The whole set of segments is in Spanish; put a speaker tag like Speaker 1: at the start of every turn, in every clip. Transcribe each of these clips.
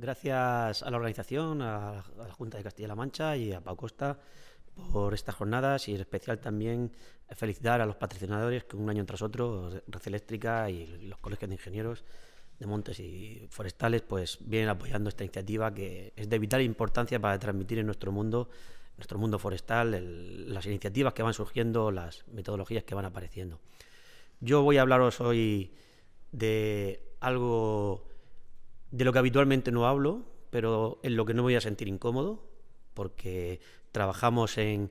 Speaker 1: Gracias a la organización, a, la Junta de Castilla-La Mancha y a Pau Costa por estas jornadas y en especial también felicitar a los patrocinadores que un año tras otro, Red Eléctrica y los colegios de ingenieros de montes y forestales, pues vienen apoyando esta iniciativa que es de vital importancia para transmitir en nuestro mundo, nuestro mundo forestal, las iniciativas que van surgiendo, las metodologías que van apareciendo. Yo voy a hablaros hoy de algo de lo que habitualmente no hablo, pero en lo que no me voy a sentir incómodo, porque trabajamos en,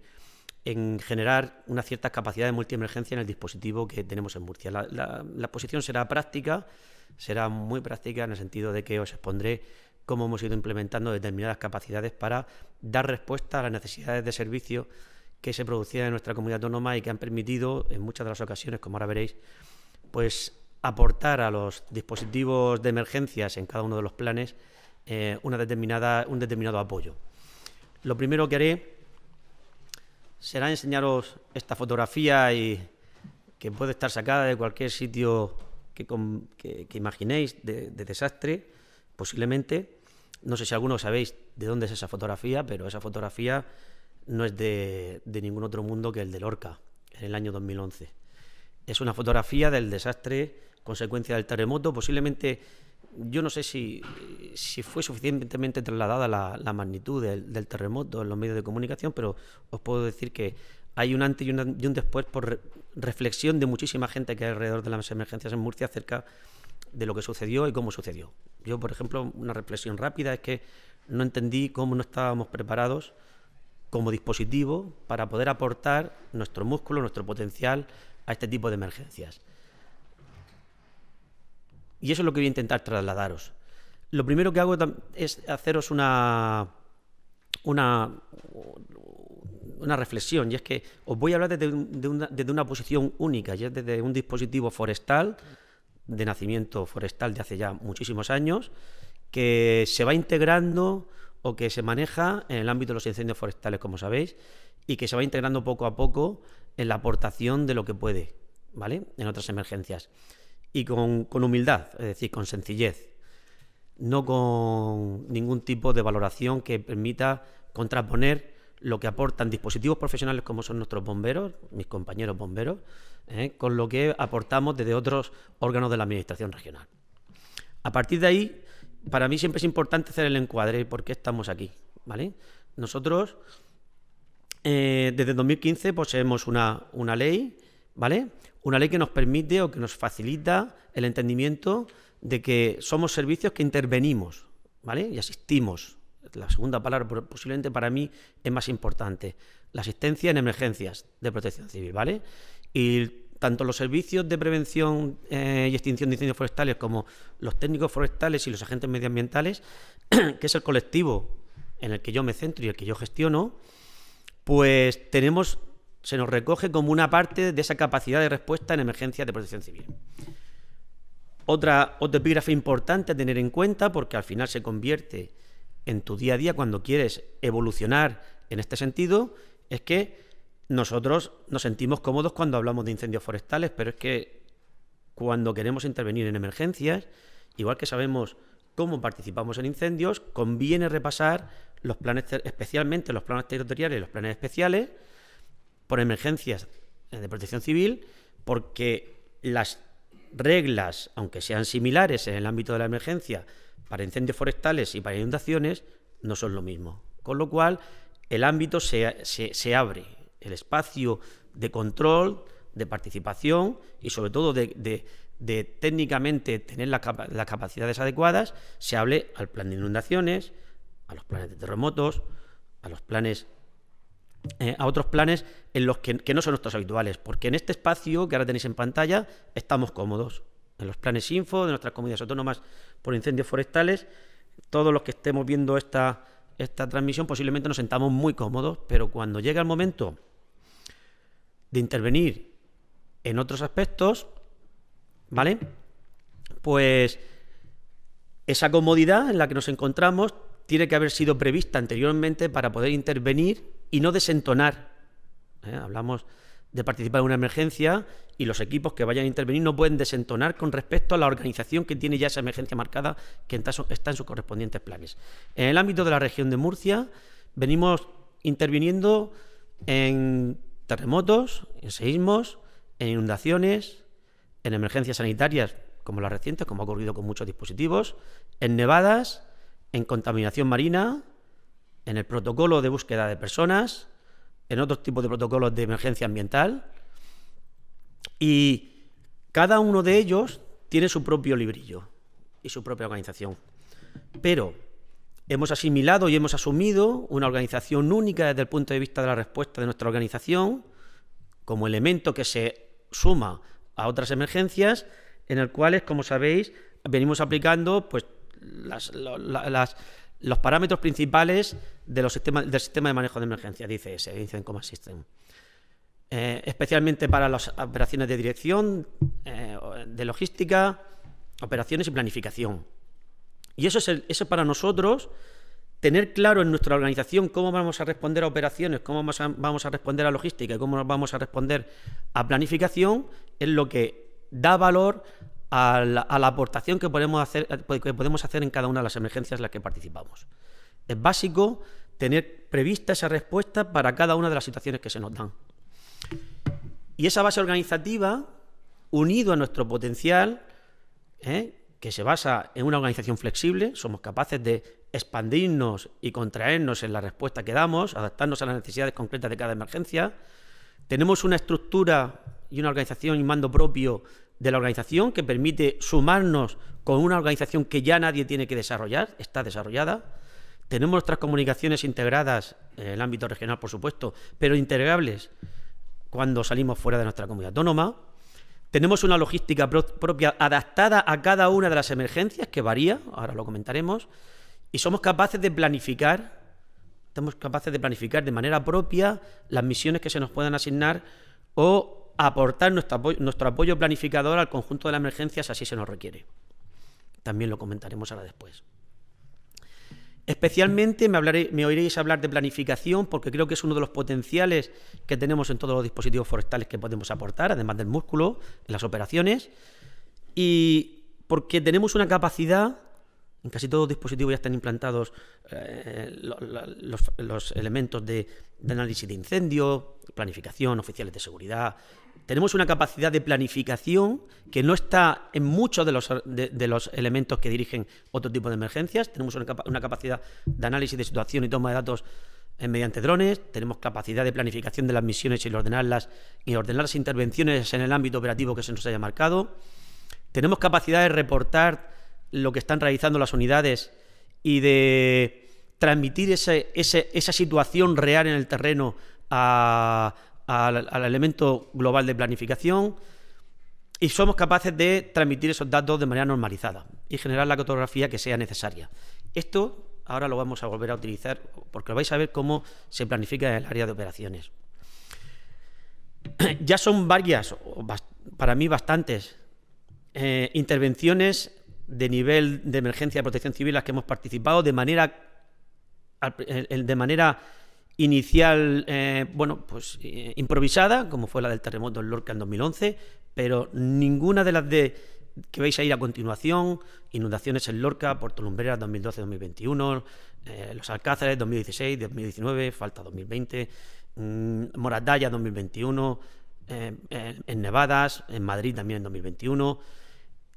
Speaker 1: generar unas ciertas capacidades de multiemergencia en el dispositivo que tenemos en Murcia. La, exposición posición será práctica, será muy práctica en el sentido de que os expondré cómo hemos ido implementando determinadas capacidades para dar respuesta a las necesidades de servicio que se producían en nuestra comunidad autónoma y que han permitido, en muchas de las ocasiones, como ahora veréis, pues aportar a los dispositivos de emergencias en cada uno de los planes eh, una determinada, un determinado apoyo. Lo primero que haré será enseñaros esta fotografía y, que puede estar sacada de cualquier sitio que, imaginéis de, desastre, posiblemente. No sé si algunos sabéis de dónde es esa fotografía, pero esa fotografía no es de, de ningún otro mundo que el de Lorca, en el año 2011. Es una fotografía del desastre consecuencia del terremoto. Posiblemente, yo no sé si, fue suficientemente trasladada la, magnitud del, terremoto en los medios de comunicación, pero os puedo decir que hay un antes y un, después por reflexión de muchísima gente que hay alrededor de las emergencias en Murcia acerca de lo que sucedió y cómo sucedió. Yo, por ejemplo, una reflexión rápida es que no entendí cómo no estábamos preparados como dispositivo para poder aportar nuestro músculo, nuestro potencial a este tipo de emergencias. Y eso es lo que voy a intentar trasladaros. Lo primero que hago es haceros una, una, reflexión, y es que os voy a hablar desde, de una, desde una posición única, y es desde un dispositivo forestal, de nacimiento forestal de hace ya muchísimos años, que se va integrando o que se maneja en el ámbito de los incendios forestales, como sabéis, y que se va integrando poco a poco en la aportación de lo que puede, ¿vale? En otras emergencias y con, humildad, es decir, con sencillez, no con ningún tipo de valoración que permita contraponer lo que aportan dispositivos profesionales como son nuestros bomberos, mis compañeros bomberos, ¿eh? con lo que aportamos desde otros órganos de la Administración regional. A partir de ahí, para mí siempre es importante hacer el encuadre y por qué estamos aquí. ¿vale? Nosotros, eh, desde 2015, poseemos una, ley ¿vale? Una ley que nos permite o que nos facilita el entendimiento de que somos servicios que intervenimos, ¿vale? Y asistimos. La segunda palabra posiblemente para mí es más importante. La asistencia en emergencias de protección civil, ¿vale? Y tanto los servicios de prevención eh, y extinción de incendios forestales como los técnicos forestales y los agentes medioambientales, que es el colectivo en el que yo me centro y el que yo gestiono, pues tenemos se nos recoge como una parte de esa capacidad de respuesta en emergencias de protección civil. Otra, otra epígrafe importante a tener en cuenta porque al final se convierte en tu día a día cuando quieres evolucionar en este sentido es que nosotros nos sentimos cómodos cuando hablamos de incendios forestales, pero es que cuando queremos intervenir en emergencias, igual que sabemos cómo participamos en incendios, conviene repasar los planes, especialmente los planes territoriales y los planes especiales, por emergencias de protección civil, porque las reglas, aunque sean similares en el ámbito de la emergencia, para incendios forestales y para inundaciones, no son lo mismo. Con lo cual, el ámbito se, se, abre, el espacio de control, de participación y sobre todo de, técnicamente tener las, capacidades adecuadas, se hable al plan de inundaciones, a los planes de terremotos, a los planes eh, a otros planes en los que, no son nuestros habituales, porque en este espacio que ahora tenéis en pantalla estamos cómodos. En los planes info de nuestras comunidades autónomas por incendios forestales, todos los que estemos viendo esta, esta transmisión posiblemente nos sentamos muy cómodos, pero cuando llega el momento de intervenir en otros aspectos, ¿vale? Pues esa comodidad en la que nos encontramos tiene que haber sido prevista anteriormente para poder intervenir y no desentonar. ¿eh? Hablamos de participar en una emergencia y los equipos que vayan a intervenir no pueden desentonar con respecto a la organización que tiene ya esa emergencia marcada que está en sus correspondientes planes. En el ámbito de la región de Murcia venimos interviniendo en terremotos, en seísmos, en inundaciones, en emergencias sanitarias como las recientes, como ha ocurrido con muchos dispositivos, en nevadas, en contaminación marina, en el protocolo de búsqueda de personas, en otros tipos de protocolos de emergencia ambiental, y cada uno de ellos tiene su propio librillo y su propia organización. Pero hemos asimilado y hemos asumido una organización única desde el punto de vista de la respuesta de nuestra organización como elemento que se suma a otras emergencias en el cuales, como sabéis, venimos aplicando pues, las, los parámetros principales de los del sistema de manejo de emergencia, dice ese, System. Eh, especialmente para las operaciones de dirección, eh, de logística, operaciones y planificación. Y eso es, eso para nosotros, tener claro en nuestra organización cómo vamos a responder a operaciones, cómo vamos a, vamos a responder a logística y cómo vamos a responder a planificación, es lo que da valor a la, aportación que podemos, hacer, eh, que podemos hacer en cada una de las emergencias en las que participamos. Es básico tener prevista esa respuesta para cada una de las situaciones que se nos dan. Y esa base organizativa, unido a nuestro potencial, ¿eh? que se basa en una organización flexible, somos capaces de expandirnos y contraernos en la respuesta que damos, adaptarnos a las necesidades concretas de cada emergencia, tenemos una estructura y una organización y mando propio de la organización que permite sumarnos con una organización que ya nadie tiene que desarrollar, está desarrollada. Tenemos nuestras comunicaciones integradas en el ámbito regional, por supuesto, pero integrables cuando salimos fuera de nuestra comunidad autónoma. Tenemos una logística propia adaptada a cada una de las emergencias, que varía, ahora lo comentaremos, y somos capaces de planificar, estamos capaces de planificar de manera propia las misiones que se nos puedan asignar o aportar nuestro apoyo, planificador al conjunto de las emergencias así se nos requiere. También lo comentaremos ahora después. Especialmente me, hablaré, me, oiréis hablar de planificación porque creo que es uno de los potenciales que tenemos en todos los dispositivos forestales que podemos aportar, además del músculo, en las operaciones, y porque tenemos una capacidad, en casi todos los dispositivos ya están implantados eh, los, elementos de, de análisis de incendio planificación, oficiales de seguridad, tenemos una capacidad de planificación que no está en muchos de los, elementos que dirigen otro tipo de emergencias. Tenemos una, capacidad de análisis de situación y toma de datos eh, mediante drones, tenemos capacidad de planificación de las misiones y ordenarlas y ordenar las intervenciones en el ámbito operativo que se nos haya marcado. Tenemos capacidad de reportar lo que están realizando las unidades y de transmitir esa situación real en el terreno a, al, elemento global de planificación y somos capaces de transmitir esos datos de manera normalizada y generar la cartografía que sea necesaria. Esto ahora lo vamos a volver a utilizar porque vais a ver cómo se planifica el área de operaciones. Ya son varias, para mí bastantes, eh, intervenciones de nivel de emergencia de protección civil las que hemos participado de manera, eh, de manera inicial, eh, bueno, pues eh, improvisada, como fue la del terremoto en Lorca en 2011, pero ninguna de las de que vais a ir a continuación, inundaciones en Lorca, Puerto Lumbrera 2012-2021, eh, Los Alcázares 2016-2019, Falta 2020, mmm, Moratalla 2021, en Nevadas, en Madrid también en 2021,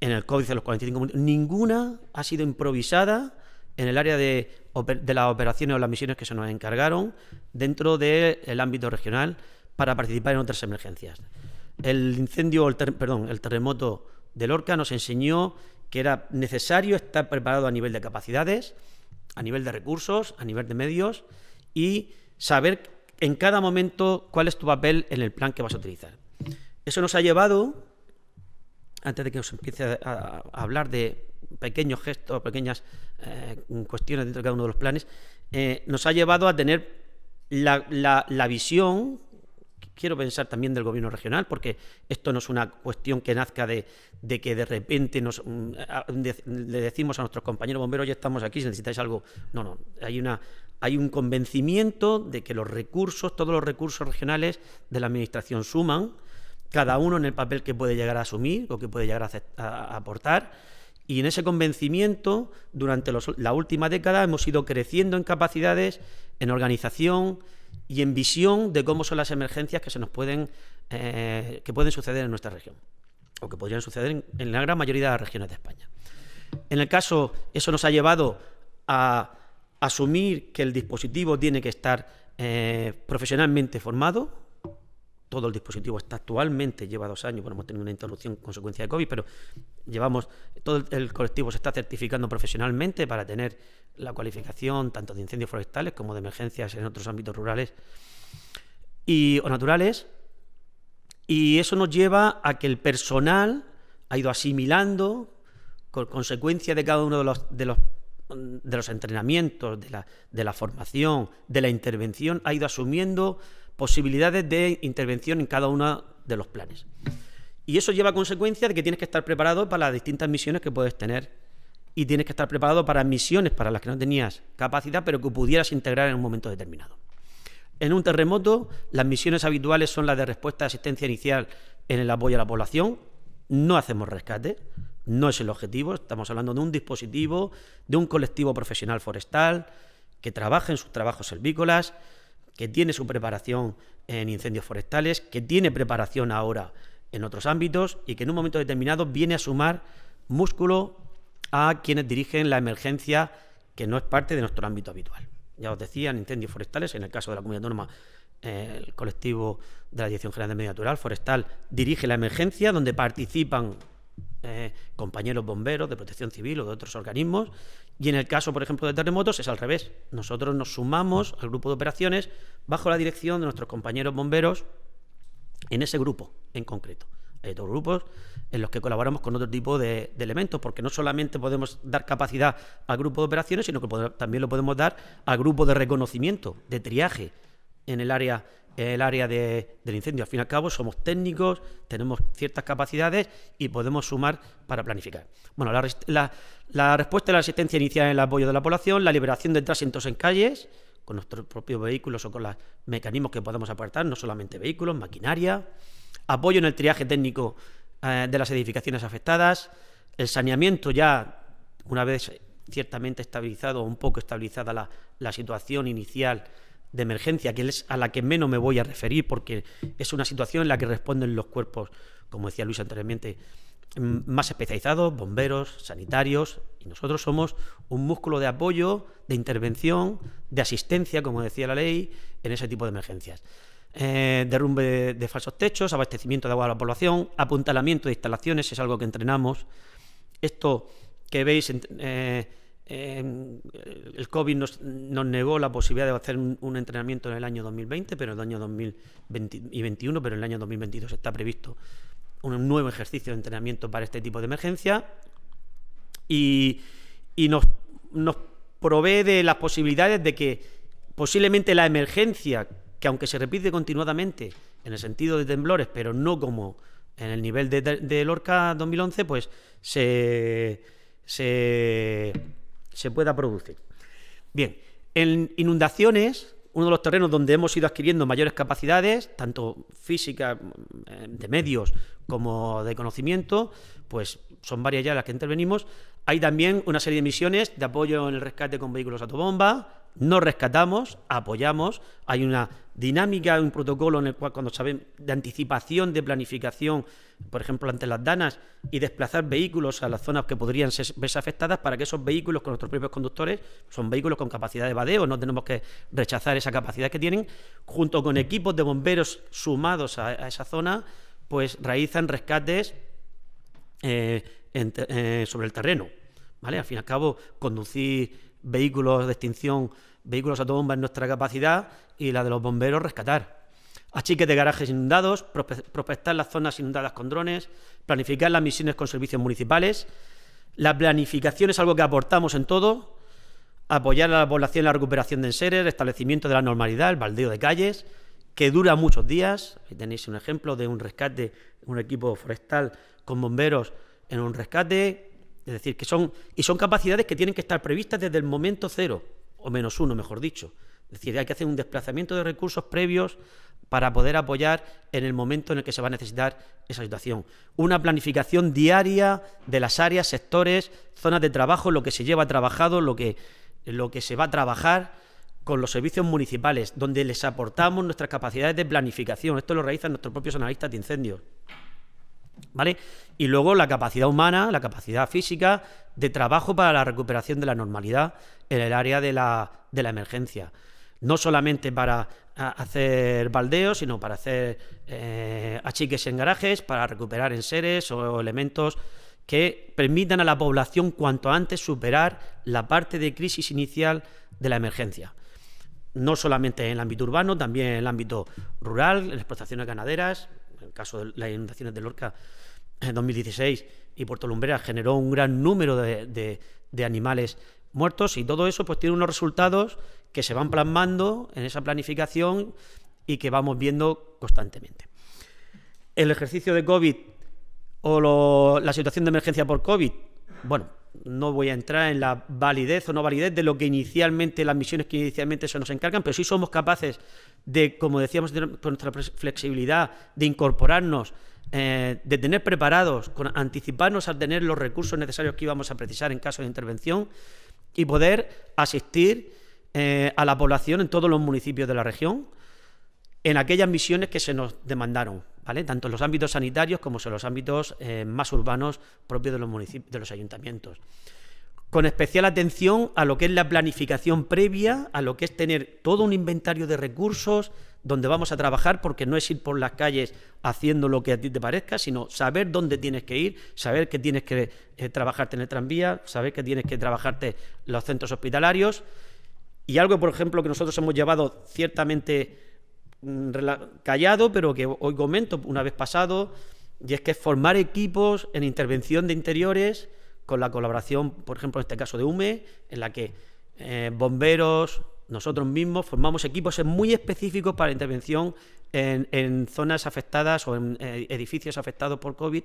Speaker 1: en el Códice de los 45 Ninguna ha sido improvisada en el área de, las operaciones o las misiones que se nos encargaron dentro del ámbito regional para participar en otras emergencias. El incendio, perdón, el terremoto de Lorca nos enseñó que era necesario estar preparado a nivel de capacidades, a nivel de recursos, a nivel de medios y saber en cada momento cuál es tu papel en el plan que vas a utilizar. Eso nos ha llevado, antes de que os empiece a hablar de pequeños gestos, pequeñas eh, cuestiones dentro de cada uno de los planes, eh, nos ha llevado a tener la, visión, quiero pensar también del gobierno regional, porque esto no es una cuestión que nazca de, de que de repente nos, mm, le decimos a nuestros compañeros bomberos, ya estamos aquí, si necesitáis algo. No, no, hay, una, hay un convencimiento de que los recursos, todos los recursos regionales de la Administración suman, cada uno en el papel que puede llegar a asumir o que puede llegar a aportar y en ese convencimiento, durante la última década, hemos ido creciendo en capacidades, en organización y en visión de cómo son las emergencias que se nos pueden, eh, que pueden suceder en nuestra región, o que podrían suceder en, la gran mayoría de las regiones de España. En el caso, eso nos ha llevado a asumir que el dispositivo tiene que estar eh, profesionalmente formado, todo el dispositivo está actualmente, lleva dos años, bueno, hemos tenido una interrupción consecuencia de COVID, pero llevamos, todo el, colectivo se está certificando profesionalmente para tener la cualificación tanto de incendios forestales como de emergencias en otros ámbitos rurales y, o naturales. Y eso nos lleva a que el personal ha ido asimilando, con consecuencia de cada uno de los, de los, de los entrenamientos, de la, de la formación, de la intervención, ha ido asumiendo posibilidades de intervención en cada uno de los planes. Y eso lleva a consecuencia de que tienes que estar preparado para las distintas misiones que puedes tener y tienes que estar preparado para misiones para las que no tenías capacidad, pero que pudieras integrar en un momento determinado. En un terremoto, las misiones habituales son las de respuesta de asistencia inicial en el apoyo a la población. No hacemos rescate, no es el objetivo. Estamos hablando de un dispositivo, de un colectivo profesional forestal que trabaja en sus trabajos selvícolas, que tiene su preparación en incendios forestales, que tiene preparación ahora en otros ámbitos y que en un momento determinado viene a sumar músculo a quienes dirigen la emergencia que no es parte de nuestro ámbito habitual. Ya os decía, en incendios forestales, en el caso de la comunidad autónoma, eh, el colectivo de la Dirección General de Medio Natural Forestal dirige la emergencia, donde participan eh, compañeros bomberos de protección civil o de otros organismos. Y en el caso, por ejemplo, de terremotos es al revés. Nosotros nos sumamos al grupo de operaciones bajo la dirección de nuestros compañeros bomberos en ese grupo en concreto. Hay otros grupos en los que colaboramos con otro tipo de, elementos, porque no solamente podemos dar capacidad al grupo de operaciones, sino que también lo podemos dar al grupo de reconocimiento, de triaje, en el área, el área del incendio. Al fin y al cabo, somos técnicos, tenemos ciertas capacidades y podemos sumar para planificar. Bueno, la, respuesta de la asistencia inicial en el apoyo de la población, la liberación de trasientos en calles, con nuestros propios vehículos o con los mecanismos que podamos apartar, no solamente vehículos, maquinaria, apoyo en el triaje técnico eh, de las edificaciones afectadas, el saneamiento ya, una vez ciertamente estabilizado o un poco estabilizada la, la situación inicial de emergencia, que es a la que menos me voy a referir, porque es una situación en la que responden los cuerpos, como decía Luis anteriormente, más especializados, bomberos, sanitarios, y nosotros somos un músculo de apoyo, de intervención, de asistencia, como decía la ley, en ese tipo de emergencias. Eh, derrumbe de, falsos techos, abastecimiento de agua a la población, apuntalamiento de instalaciones, es algo que entrenamos. Esto que veis... Eh, Em, el COVID nos, negó la posibilidad de hacer un, entrenamiento en el año 2020, pero el año 2021, pero en el año 2022 está previsto un nuevo ejercicio de entrenamiento para este tipo de emergencia y, nos, provee de las posibilidades de que posiblemente la emergencia, que aunque se repite continuadamente en el sentido de temblores, pero no como en el nivel de, ORCA 2011, pues se se pueda producir. Bien, en inundaciones, uno de los terrenos donde hemos ido adquiriendo mayores capacidades, tanto físicas, mm, de medios como de conocimiento, pues son varias ya las que intervenimos. Hay también una serie de misiones de apoyo en el rescate con vehículos autobomba, no rescatamos, apoyamos, hay una dinámica, un protocolo en el cual cuando saben de anticipación, de planificación, por ejemplo, ante las danas, y desplazar vehículos a las zonas que podrían ser, verse afectadas para que esos vehículos con nuestros propios conductores son vehículos con capacidad de vadeo, no tenemos que rechazar esa capacidad que tienen, junto con equipos de bomberos sumados a, esa zona, pues realizan rescates eh, eh, sobre el terreno. ¿Vale? Al fin y al cabo, conducir vehículos de extinción, vehículos bomba en nuestra capacidad y la de los bomberos rescatar. Achiques de garajes inundados, prospectar las zonas inundadas con drones, planificar las misiones con servicios municipales. La planificación es algo que aportamos en todo. Apoyar a la población en la recuperación de enseres, el establecimiento de la normalidad, el baldeo de calles, que dura muchos días. Ahí tenéis un ejemplo de un rescate, un equipo forestal con bomberos en un rescate es decir, que son, y son capacidades que tienen que estar previstas desde el momento cero, o menos uno, mejor dicho. Es decir, hay que hacer un desplazamiento de recursos previos para poder apoyar en el momento en el que se va a necesitar esa situación. Una planificación diaria de las áreas, sectores, zonas de trabajo, lo que se lleva trabajado, lo que, lo que se va a trabajar con los servicios municipales, donde les aportamos nuestras capacidades de planificación. Esto lo realizan nuestros propios analistas de incendios. ¿Vale? Y luego la capacidad humana, la capacidad física de trabajo para la recuperación de la normalidad en el área de la, emergencia. No solamente para ah, hacer baldeos, sino para hacer eh, achiques en garajes, para recuperar enseres o elementos que permitan a la población cuanto antes superar la parte de crisis inicial de la emergencia. No solamente en el ámbito urbano, también en el ámbito rural, en las explotaciones ganaderas, el caso de las inundaciones de Lorca en 2016 y Puerto Lumbrera generó un gran número de, animales muertos y todo eso pues tiene unos resultados que se van plasmando en esa planificación y que vamos viendo constantemente. El ejercicio de COVID o la situación de emergencia por COVID bueno, no voy a entrar en la validez o no validez de lo que inicialmente, las misiones que inicialmente se nos encargan, pero sí somos capaces de, como decíamos, con nuestra flexibilidad, de incorporarnos, eh, de tener preparados, anticiparnos a tener los recursos necesarios que íbamos a precisar en caso de intervención y poder asistir eh, a la población en todos los municipios de la región en aquellas misiones que se nos demandaron tanto en los ámbitos sanitarios como en los ámbitos eh, más urbanos propios de los, de los ayuntamientos. Con especial atención a lo que es la planificación previa, a lo que es tener todo un inventario de recursos donde vamos a trabajar, porque no es ir por las calles haciendo lo que a ti te parezca, sino saber dónde tienes que ir, saber que tienes que eh, trabajarte en el tranvía, saber que tienes que trabajarte los centros hospitalarios. Y algo, por ejemplo, que nosotros hemos llevado ciertamente Mm, callado, pero que hoy comento una vez pasado, y es que es formar equipos en intervención de interiores con la colaboración, por ejemplo, en este caso de UME, en la que eh, bomberos, nosotros mismos formamos equipos muy específicos para intervención en, zonas afectadas o en eh, edificios afectados por COVID,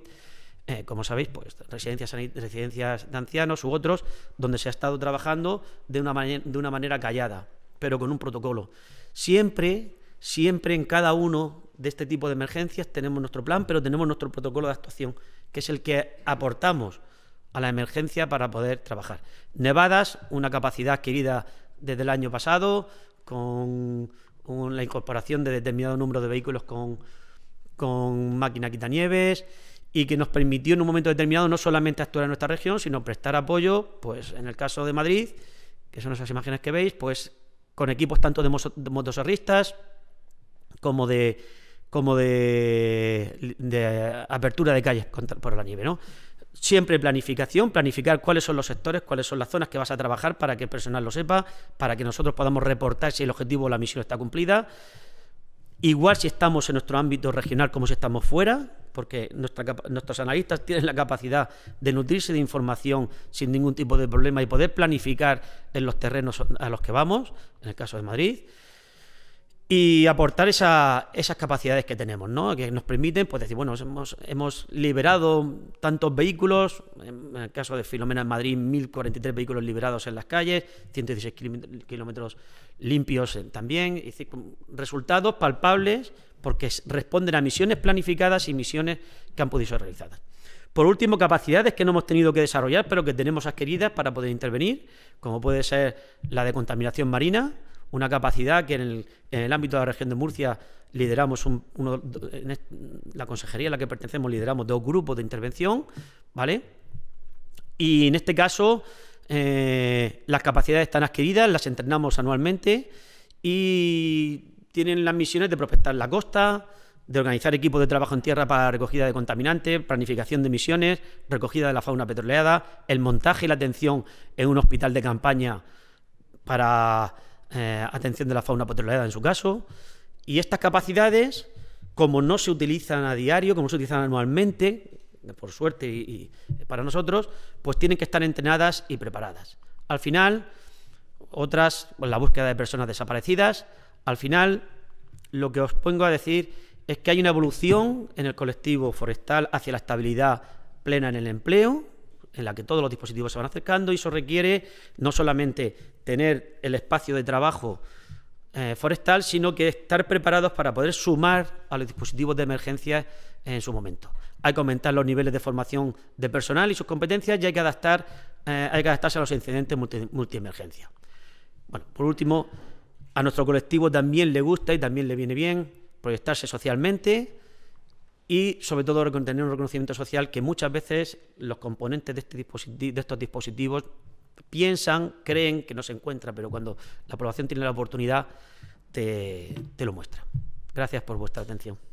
Speaker 1: eh, como sabéis, pues residencias, de ancianos u otros, donde se ha estado trabajando de una manera callada, pero con un protocolo. Siempre Siempre en cada uno de este tipo de emergencias tenemos nuestro plan, pero tenemos nuestro protocolo de actuación, que es el que aportamos a la emergencia para poder trabajar. Nevadas, una capacidad adquirida desde el año pasado, con la incorporación de determinado número de vehículos con, con máquina quitanieves y que nos permitió en un momento determinado no solamente actuar en nuestra región, sino prestar apoyo, pues en el caso de Madrid, que son esas imágenes que veis, pues con equipos tanto de, motosorristas como de como de, apertura de calles por la nieve, ¿no? Siempre planificación, planificar cuáles son los sectores, cuáles son las zonas que vas a trabajar para que el personal lo sepa, para que nosotros podamos reportar si el objetivo o la misión está cumplida. Igual si estamos en nuestro ámbito regional como si estamos fuera, porque nuestra, nuestros analistas tienen la capacidad de nutrirse de información sin ningún tipo de problema y poder planificar en los terrenos a los que vamos, en el caso de Madrid y aportar esa, esas capacidades que tenemos, ¿no? que nos permiten pues, decir, bueno, hemos, hemos liberado tantos vehículos, en el caso de Filomena en Madrid, 1.043 vehículos liberados en las calles, 116 kilómetros limpios eh, también, y resultados palpables porque responden a misiones planificadas y misiones que han podido ser realizadas. Por último, capacidades que no hemos tenido que desarrollar, pero que tenemos adquiridas para poder intervenir, como puede ser la de contaminación marina, una capacidad que en el, ámbito de la región de Murcia lideramos, la consejería a la que pertenecemos lideramos dos grupos de intervención, ¿vale? Y en este caso, eh, las capacidades están adquiridas, las entrenamos anualmente y tienen las misiones de prospectar la costa, de organizar equipos de trabajo en tierra para recogida de contaminantes, planificación de misiones, recogida de la fauna petroleada, el montaje y la atención en un hospital de campaña para eh, atención de la fauna petrolera en su caso. Y estas capacidades, como no se utilizan a diario, como se utilizan anualmente, por suerte y, para nosotros, pues tienen que estar entrenadas y preparadas. Al final, otras, la búsqueda de personas desaparecidas, al final lo que os pongo a decir es que hay una evolución en el colectivo forestal hacia la estabilidad plena en el empleo, en la que todos los dispositivos se van acercando y eso requiere no solamente tener el espacio de trabajo eh, forestal, sino que estar preparados para poder sumar a los dispositivos de emergencia en su momento. Hay que aumentar los niveles de formación de personal y sus competencias y hay que, adaptar, eh, hay que adaptarse a los incidentes multi, Bueno, por último, a nuestro colectivo también le gusta y también le viene bien proyectarse socialmente, y sobre todo tener un reconocimiento social que muchas veces los componentes de, este de estos dispositivos piensan, creen que no se encuentra, pero cuando la aprobación tiene la oportunidad te lo muestra. Gracias por vuestra atención.